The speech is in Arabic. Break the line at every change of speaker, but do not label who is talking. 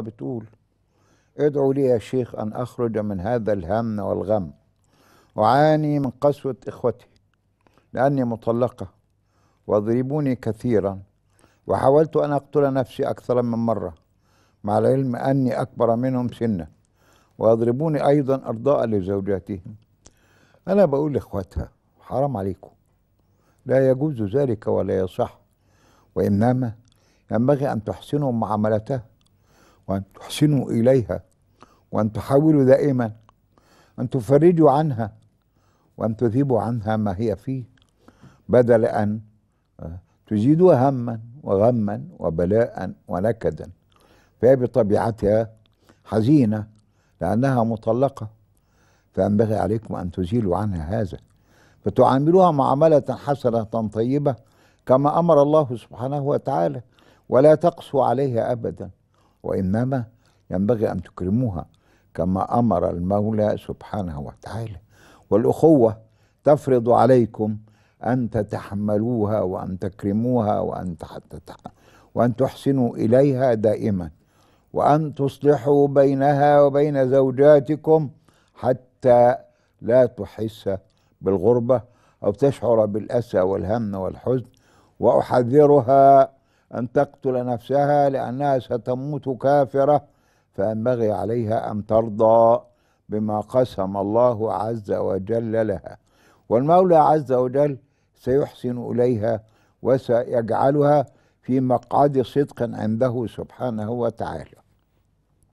بتقول ادعوا لي يا شيخ أن أخرج من هذا الهم والغم أعاني من قسوة إخوتي لأني مطلقة واضربوني كثيرا وحاولت أن أقتل نفسي أكثر من مرة مع العلم أني أكبر منهم سنا ويضربوني أيضا أرضاء لزوجاتهم أنا بقول لإخواتها حرام عليكم لا يجوز ذلك ولا يصح وإنما ينبغي أن تحسنوا معاملتها وأن تحسنوا إليها وأن تحاولوا دائما أن تفرجوا عنها وأن تذيبوا عنها ما هي فيه بدل أن آه، تزيدوا هما وغما وبلاء ونكدا فهي بطبيعتها حزينة لأنها مطلقة فينبغي عليكم أن تزيلوا عنها هذا فتعاملوها معاملة حسنة طيبة كما أمر الله سبحانه وتعالى ولا تقسوا عليها أبدا وإنما ينبغي أن تكرموها كما أمر المولى سبحانه وتعالى والأخوة تفرض عليكم أن تتحملوها وأن تكرموها وأن وأن تحسنوا إليها دائما وأن تصلحوا بينها وبين زوجاتكم حتى لا تحس بالغربة أو تشعر بالأسى والهم والحزن وأحذرها أن تقتل نفسها لأنها ستموت كافرة فينبغي عليها أن ترضى بما قسم الله عز وجل لها والمولى عز وجل سيحسن إليها وسيجعلها في مقعد صدق عنده سبحانه وتعالى